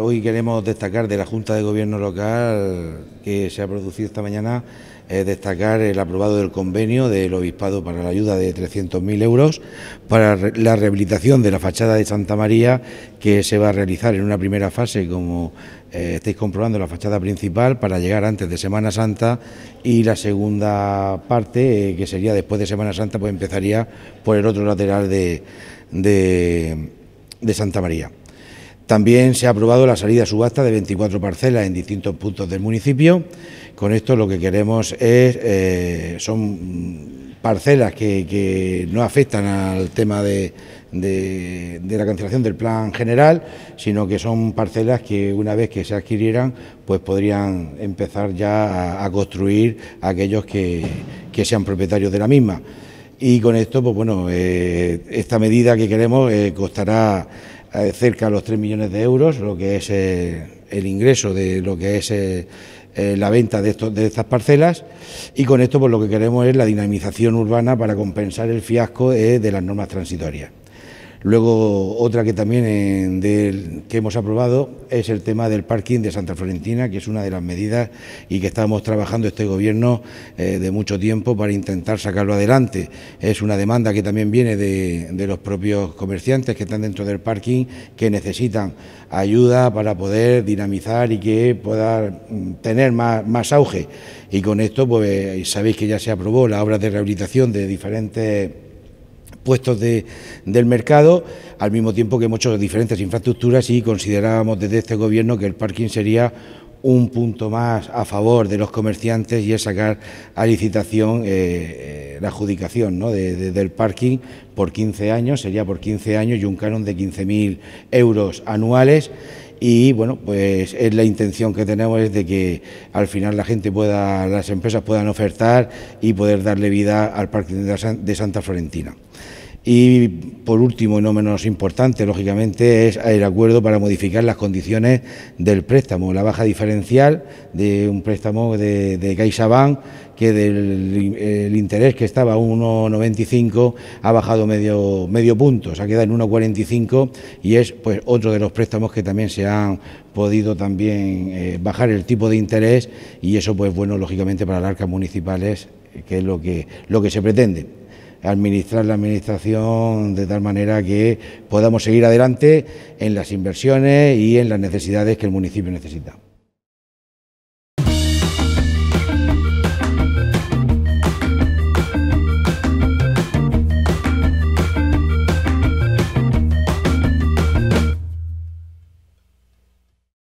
hoy queremos destacar de la Junta de Gobierno Local que se ha producido esta mañana, destacar el aprobado del convenio del Obispado para la ayuda de 300.000 euros para la rehabilitación de la fachada de Santa María que se va a realizar en una primera fase, como eh, estáis comprobando, la fachada principal para llegar antes de Semana Santa y la segunda parte, eh, que sería después de Semana Santa, pues empezaría por el otro lateral de Santa María. También se ha aprobado la salida subasta de 24 parcelas en distintos puntos del municipio. Con esto lo que queremos es, eh, son parcelas que, no afectan al tema de, la cancelación del plan general, sino que son parcelas que una vez que se adquirieran, pues podrían empezar ya a, construir aquellos que, sean propietarios de la misma. Y con esto, pues bueno, eh, esta medida que queremos eh, costará cerca de los 3 millones de euros, lo que es eh, el ingreso de lo que es eh, eh, la venta de, de estas parcelas y con esto pues, lo que queremos es la dinamización urbana para compensar el fiasco de las normas transitorias. Luego otra que también eh, que hemos aprobado es el tema del parking de Santa Florentina, que es una de las medidas y que estamos trabajando este gobierno eh, de mucho tiempo para intentar sacarlo adelante. Es una demanda que también viene de, los propios comerciantes que están dentro del parking, que necesitan ayuda para poder dinamizar y que pueda mm, tener más, más auge. Y con esto, pues sabéis que ya se aprobó la obra de rehabilitación de diferentes puestos de, del mercado, al mismo tiempo que hemos hecho diferentes infraestructuras y considerábamos desde este gobierno que el parking sería un punto más a favor de los comerciantes y es sacar a licitación eh, eh, la adjudicación ¿no? del parking por 15 años, sería por 15 años y un canon de 15.000 euros anuales y bueno, pues es la intención que tenemos es de que al final la gente pueda, las empresas puedan ofertar y poder darle vida al parking de Santa Florentina. Y por último, y no menos importante, lógicamente, es el acuerdo para modificar las condiciones del préstamo, la baja diferencial de un préstamo de, de CaixaBank, que del el interés que estaba a 1,95 ha bajado medio, punto, se ha quedado en 1,45 y es pues otro de los préstamos que también se han podido también eh, bajar el tipo de interés y eso pues bueno, lógicamente para las arcas municipales, que es lo que, lo que se pretende administrar la administración de tal manera que podamos seguir adelante en las inversiones y en las necesidades que el municipio necesita.